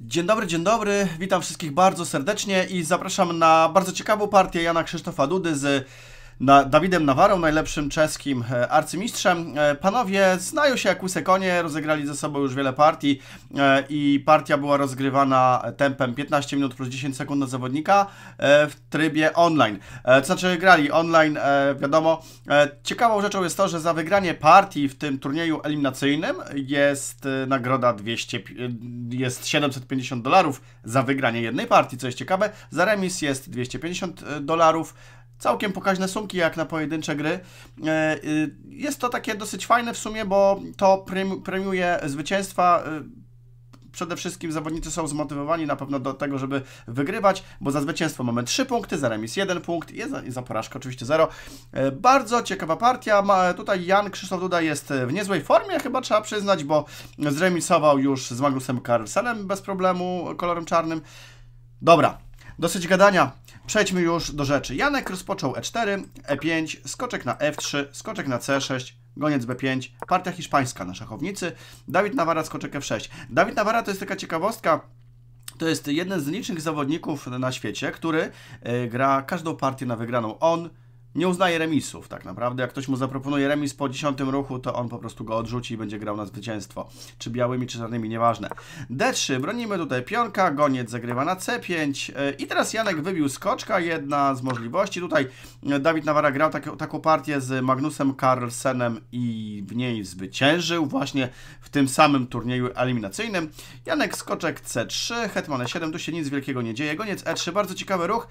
Dzień dobry, dzień dobry. Witam wszystkich bardzo serdecznie i zapraszam na bardzo ciekawą partię Jana Krzysztofa Dudy z na Dawidem Nawarą, najlepszym czeskim e, arcymistrzem. E, panowie znają się jak łysy konie, rozegrali ze sobą już wiele partii e, i partia była rozgrywana tempem 15 minut plus 10 sekund na zawodnika w trybie online. Co znaczy grali online, wiadomo. Ciekawą rzeczą jest to, że za wygranie partii w tym turnieju eliminacyjnym jest nagroda 200, jest 750 dolarów za wygranie jednej partii, co jest ciekawe. Za remis jest 250 dolarów, całkiem pokaźne sumki jak na pojedyncze gry. E, y, jest to takie dosyć fajne w sumie, bo to premiuje zwycięstwa e, przede wszystkim zawodnicy są zmotywowani na pewno do tego, żeby wygrywać, bo za zwycięstwo mamy 3 punkty, za remis 1 punkt i za, i za porażkę oczywiście 0. E, bardzo ciekawa partia. Ma, tutaj Jan Krzysztof Duda jest w niezłej formie, chyba trzeba przyznać, bo zremisował już z Magnusem Carlsenem bez problemu kolorem czarnym. Dobra, dosyć gadania. Przejdźmy już do rzeczy. Janek rozpoczął E4, E5, skoczek na F3, skoczek na C6, goniec B5, partia hiszpańska na szachownicy, Dawid Nawara skoczek F6. Dawid Nawara to jest taka ciekawostka, to jest jeden z licznych zawodników na świecie, który e, gra każdą partię na wygraną. On, nie uznaje remisów tak naprawdę. Jak ktoś mu zaproponuje remis po dziesiątym ruchu, to on po prostu go odrzuci i będzie grał na zwycięstwo. Czy białymi, czy czarnymi, nieważne. D3, bronimy tutaj pionka, goniec zagrywa na C5 e, i teraz Janek wybił skoczka, jedna z możliwości. Tutaj e, Dawid Nawara grał tak, taką partię z Magnusem Carlsenem i w niej zwyciężył właśnie w tym samym turnieju eliminacyjnym. Janek skoczek C3, hetman E7, tu się nic wielkiego nie dzieje, goniec E3, bardzo ciekawy ruch.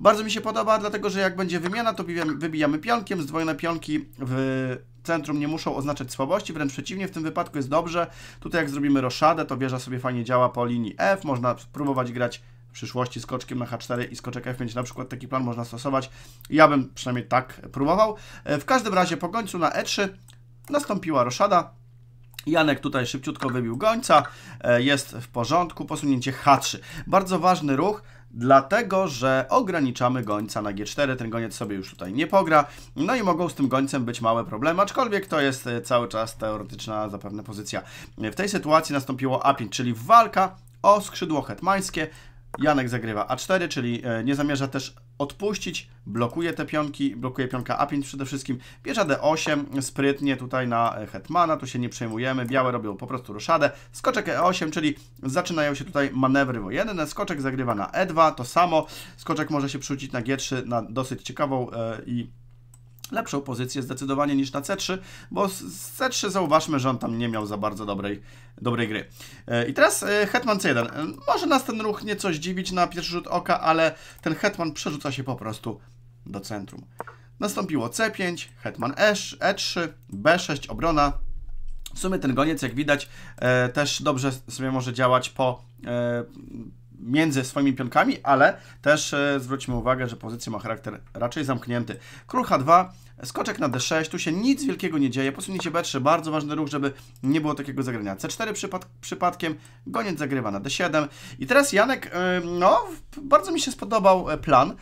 Bardzo mi się podoba, dlatego że jak będzie wymiana, to wybijamy pionkiem. Zdwojone pionki w centrum nie muszą oznaczać słabości, wręcz przeciwnie, w tym wypadku jest dobrze. Tutaj jak zrobimy roszadę, to wieża sobie fajnie działa po linii F. Można spróbować grać w przyszłości skoczkiem na H4 i skoczek F5. Na przykład taki plan można stosować. Ja bym przynajmniej tak próbował. E, w każdym razie po końcu na E3 nastąpiła roszada. Janek tutaj szybciutko wybił gońca, e, jest w porządku, posunięcie H3. Bardzo ważny ruch, dlatego że ograniczamy gońca na G4, ten goniec sobie już tutaj nie pogra, no i mogą z tym gońcem być małe problemy, aczkolwiek to jest e, cały czas teoretyczna zapewne pozycja. E, w tej sytuacji nastąpiło A5, czyli walka o skrzydło hetmańskie, Janek zagrywa A4, czyli e, nie zamierza też odpuścić, blokuje te pionki, blokuje pionka A5 przede wszystkim, bierze D8 sprytnie tutaj na e, Hetmana, tu się nie przejmujemy, białe robią po prostu ruszadę, skoczek E8, czyli zaczynają się tutaj manewry wojenne, skoczek zagrywa na E2, to samo, skoczek może się przerzucić na G3 na dosyć ciekawą e, i yy, lepszą pozycję zdecydowanie niż na C3, bo z C3 zauważmy, że on tam nie miał za bardzo dobrej, dobrej gry. E, I teraz e, Hetman C1. E, może nas ten ruch nieco zdziwić na pierwszy rzut oka, ale ten Hetman przerzuca się po prostu do centrum. Nastąpiło C5, Hetman E3, B6, obrona. W sumie ten goniec, jak widać, też dobrze sobie może działać po między swoimi pionkami, ale też e, zwróćmy uwagę, że pozycja ma charakter raczej zamknięty. Król H2, skoczek na D6, tu się nic wielkiego nie dzieje, posunięcie B3, bardzo ważny ruch, żeby nie było takiego zagrania. C4 przypad przypadkiem, goniec zagrywa na D7 i teraz Janek, e, no, bardzo mi się spodobał e, plan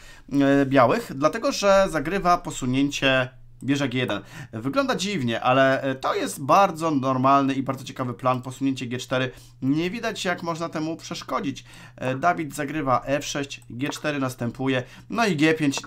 białych, dlatego, że zagrywa posunięcie Bierze g 1. Wygląda dziwnie, ale e, to jest bardzo normalny i bardzo ciekawy plan. Posunięcie G4. Nie widać jak można temu przeszkodzić. E, Dawid zagrywa F6, G4 następuje, no i G5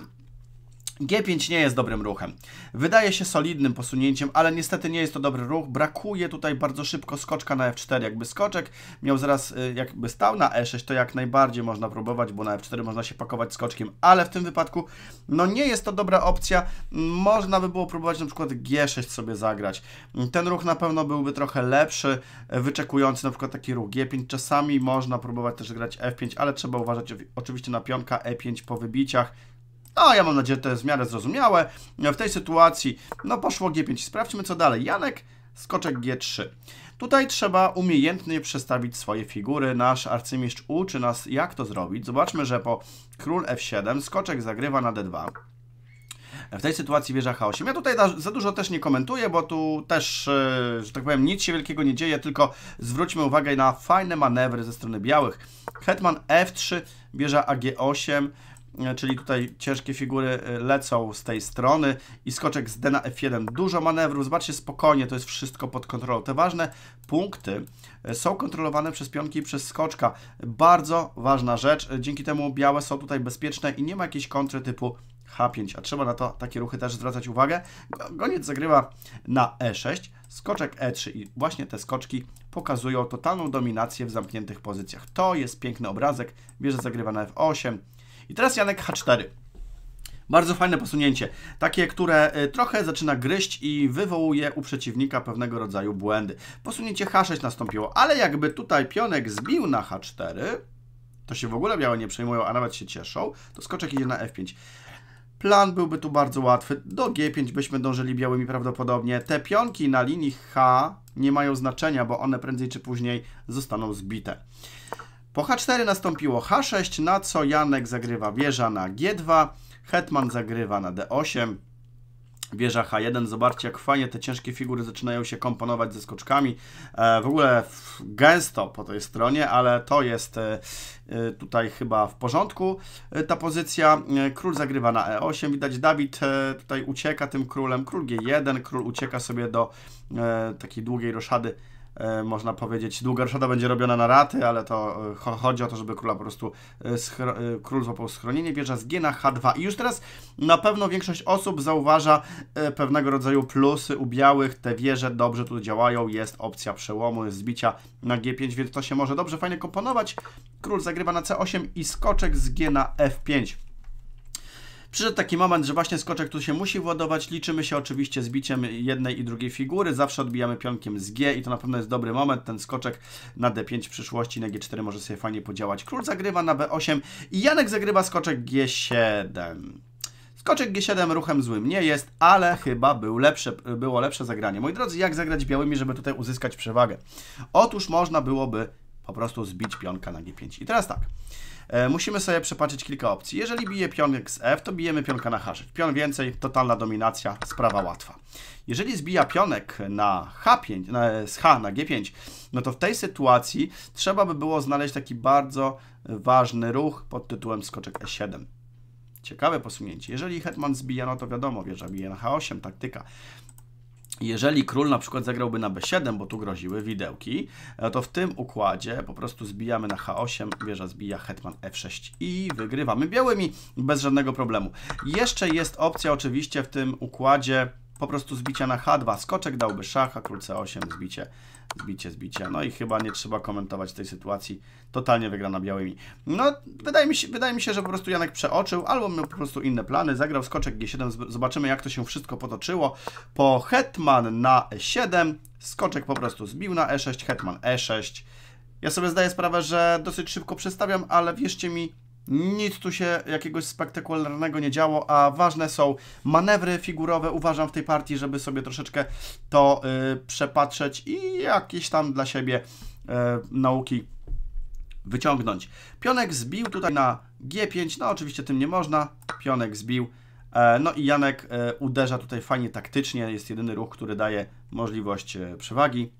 G5 nie jest dobrym ruchem. Wydaje się solidnym posunięciem, ale niestety nie jest to dobry ruch. Brakuje tutaj bardzo szybko skoczka na F4. Jakby skoczek miał zaraz, y, jakby stał na E6, to jak najbardziej można próbować, bo na F4 można się pakować skoczkiem, ale w tym wypadku no nie jest to dobra opcja. Można by było próbować na przykład G6 sobie zagrać. Ten ruch na pewno byłby trochę lepszy, y, wyczekujący na przykład taki ruch G5. Czasami można próbować też grać F5, ale trzeba uważać oczywiście na pionka E5 po wybiciach. No, ja mam nadzieję, że to jest w miarę zrozumiałe. W tej sytuacji, no poszło G5. Sprawdźmy, co dalej. Janek, skoczek G3. Tutaj trzeba umiejętnie przestawić swoje figury. Nasz arcymistrz uczy nas, jak to zrobić. Zobaczmy, że po król F7 skoczek zagrywa na D2. W tej sytuacji wieża H8. Ja tutaj za dużo też nie komentuję, bo tu też, e, że tak powiem, nic się wielkiego nie dzieje, tylko zwróćmy uwagę na fajne manewry ze strony białych. Hetman F3, wieża AG8, E, czyli tutaj ciężkie figury e, lecą z tej strony i skoczek z D na F1. Dużo manewrów, zobaczcie spokojnie, to jest wszystko pod kontrolą. Te ważne punkty e, są kontrolowane przez pionki i przez skoczka. Bardzo ważna rzecz, dzięki temu białe są tutaj bezpieczne i nie ma jakiejś kontry typu H5, a trzeba na to takie ruchy też zwracać uwagę. Goniec zagrywa na E6, skoczek E3 i właśnie te skoczki pokazują totalną dominację w zamkniętych pozycjach. To jest piękny obrazek, bierze zagrywa na F8, i teraz Janek H4. Bardzo fajne posunięcie. Takie, które y, trochę zaczyna gryźć i wywołuje u przeciwnika pewnego rodzaju błędy. Posunięcie H6 nastąpiło, ale jakby tutaj pionek zbił na H4, to się w ogóle białe nie przejmują, a nawet się cieszą, to skoczek idzie na F5. Plan byłby tu bardzo łatwy. Do G5 byśmy dążyli białymi prawdopodobnie. Te pionki na linii H nie mają znaczenia, bo one prędzej czy później zostaną zbite. Po H4 nastąpiło H6, na co Janek zagrywa wieża na G2, hetman zagrywa na D8, wieża H1. Zobaczcie, jak fajnie te ciężkie figury zaczynają się komponować ze skoczkami. E, w ogóle gęsto po tej stronie, ale to jest e, e tutaj chyba w porządku e, ta pozycja. E, król zagrywa na E8. Widać, Dawid e, tutaj ucieka tym królem. Król G1, król ucieka sobie do takiej długiej roszady E, można powiedzieć, Długorszoda będzie robiona na raty, ale to e, chodzi o to, żeby króla po prostu e, król złapał schronienie, wieża z G na H2. I już teraz na pewno większość osób zauważa pewnego rodzaju plusy u białych, te wieże dobrze tu działają, jest opcja przełomu, jest zbicia na G5, więc to się może dobrze fajnie komponować. Król zagrywa na C8 i skoczek z G na F5. Przyszedł taki moment, że właśnie skoczek tu się musi władować. Liczymy się oczywiście z biciem jednej i drugiej figury. Zawsze odbijamy pionkiem z G i to na pewno jest dobry moment. Ten skoczek na D5 w przyszłości, na G4 może sobie fajnie podziałać. Król zagrywa na B8 i Janek zagrywa skoczek G7. Skoczek G7 ruchem złym nie jest, ale chyba był lepsze, było lepsze zagranie. Moi drodzy, jak zagrać białymi, żeby tutaj uzyskać przewagę? Otóż można byłoby po prostu zbić pionka na G5. I teraz tak. E, musimy sobie przepatrzeć kilka opcji. Jeżeli bije pionek z F, to bijemy pionka na H6. Pion więcej, totalna dominacja, sprawa łatwa. Jeżeli zbija pionek na H5, na, z H na G5, no to w tej sytuacji trzeba by było znaleźć taki bardzo ważny ruch pod tytułem skoczek E7. Ciekawe posunięcie. Jeżeli hetman zbija, no to wiadomo, wieża bije na H8, taktyka. Jeżeli król na przykład zagrałby na b7, bo tu groziły widełki, e, to w tym układzie po prostu zbijamy na h8, wieża zbija, hetman f6 i wygrywamy białymi bez żadnego problemu. Jeszcze jest opcja oczywiście w tym układzie po prostu zbicia na H2. Skoczek dałby szacha, król C8, zbicie, zbicie, zbicie. No i chyba nie trzeba komentować tej sytuacji. Totalnie wygrana białymi. No, wydaje mi się, wydaje mi się że po prostu Janek przeoczył, albo miał po prostu inne plany. Zagrał skoczek G7, zobaczymy jak to się wszystko potoczyło. Po hetman na E7, skoczek po prostu zbił na E6, hetman E6. Ja sobie zdaję sprawę, że dosyć szybko przestawiam, ale wierzcie mi, nic tu się jakiegoś spektakularnego nie działo, a ważne są manewry figurowe, uważam w tej partii, żeby sobie troszeczkę to y, przepatrzeć i jakieś tam dla siebie y, nauki wyciągnąć. Pionek zbił tutaj na G5, no oczywiście tym nie można, pionek zbił, e, no i Janek e, uderza tutaj fajnie taktycznie, jest jedyny ruch, który daje możliwość e, przewagi.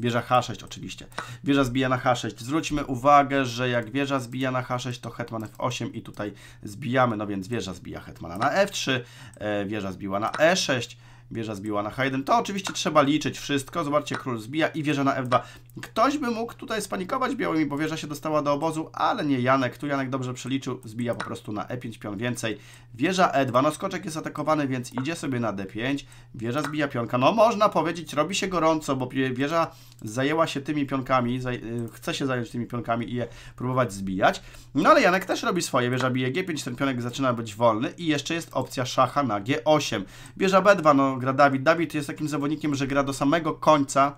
Wieża H6 oczywiście. Wieża zbija na H6. Zwróćmy uwagę, że jak wieża zbija na H6, to hetman F8 i tutaj zbijamy, no więc wieża zbija hetmana na F3, e, wieża zbiła na E6, Wieża zbiła na H1. To oczywiście trzeba liczyć wszystko. Zobaczcie, król zbija i wieża na F2. Ktoś by mógł tutaj spanikować białymi, bo wieża się dostała do obozu, ale nie Janek. Tu Janek dobrze przeliczył, zbija po prostu na E5 pion więcej. Wieża E2, no skoczek jest atakowany, więc idzie sobie na D5. Wieża zbija pionka. No można powiedzieć, robi się gorąco, bo wieża zajęła się tymi pionkami, zaj y, chce się zająć tymi pionkami i je próbować zbijać. No ale Janek też robi swoje. Wieża bije G5, ten pionek zaczyna być wolny i jeszcze jest opcja szacha na G8. Wieża B2, no gra Dawid. Dawid jest takim zawodnikiem, że gra do samego końca.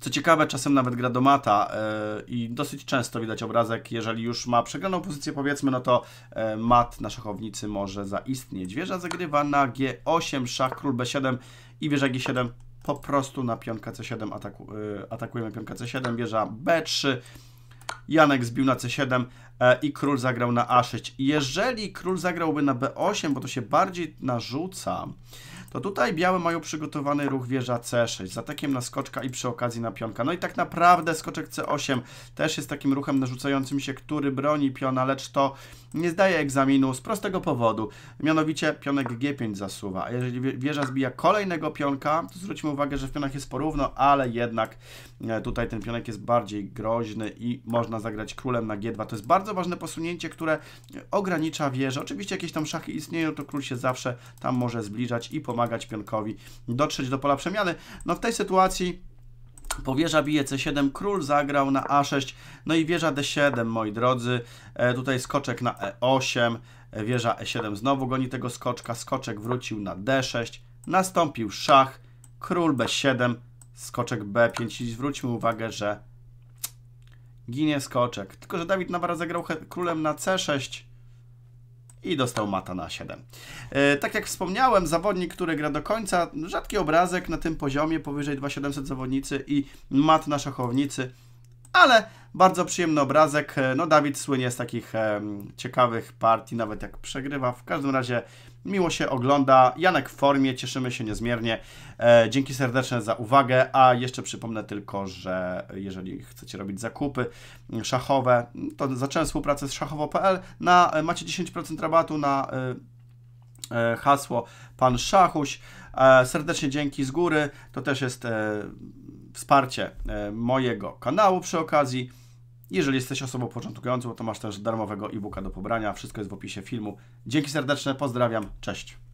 Co ciekawe, czasem nawet gra do mata e, i dosyć często widać obrazek, jeżeli już ma przegraną pozycję, powiedzmy, no to e, mat na szachownicy może zaistnieć. Wieża zagrywa na G8, szach, król B7 i wieża G7 po prostu na pionka C7 ataku, e, atakujemy pionka C7, wieża B3, Janek zbił na C7, E, i król zagrał na A6. Jeżeli król zagrałby na B8, bo to się bardziej narzuca, to tutaj białe mają przygotowany ruch wieża C6 z atakiem na skoczka i przy okazji na pionka. No i tak naprawdę skoczek C8 też jest takim ruchem narzucającym się, który broni piona, lecz to nie zdaje egzaminu z prostego powodu. Mianowicie pionek G5 zasuwa, a jeżeli wieża zbija kolejnego pionka, to zwróćmy uwagę, że w pionach jest porówno, ale jednak e, tutaj ten pionek jest bardziej groźny i można zagrać królem na G2. To jest bardzo bardzo ważne posunięcie, które ogranicza wieżę. Oczywiście jakieś tam szachy istnieją, to król się zawsze tam może zbliżać i pomagać pionkowi dotrzeć do pola przemiany. No w tej sytuacji Powieża bije C7, król zagrał na A6, no i wieża D7, moi drodzy. E, tutaj skoczek na E8, wieża E7 znowu goni tego skoczka, skoczek wrócił na D6, nastąpił szach, król B7, skoczek B5 i zwróćmy uwagę, że ginie skoczek. Tylko, że Dawid Nawara zagrał królem na C6 i dostał mata na 7. E, tak jak wspomniałem, zawodnik, który gra do końca, rzadki obrazek na tym poziomie, powyżej 2700 zawodnicy i mat na szachownicy, ale bardzo przyjemny obrazek. E, no Dawid słynie z takich ciekawych partii, nawet jak przegrywa. W każdym razie Miło się ogląda. Janek w formie, cieszymy się niezmiernie. E, dzięki serdeczne za uwagę, a jeszcze przypomnę tylko, że jeżeli chcecie robić zakupy szachowe, to zacząłem współpracę z szachowo.pl. Na, e, macie 10% rabatu na e, hasło Pan Szachuś. serdecznie dzięki z góry. To też jest wsparcie mojego kanału przy okazji. Jeżeli jesteś osobą początkującą, to masz też darmowego e-booka do pobrania. Wszystko jest w opisie filmu. Dzięki serdeczne, pozdrawiam, cześć.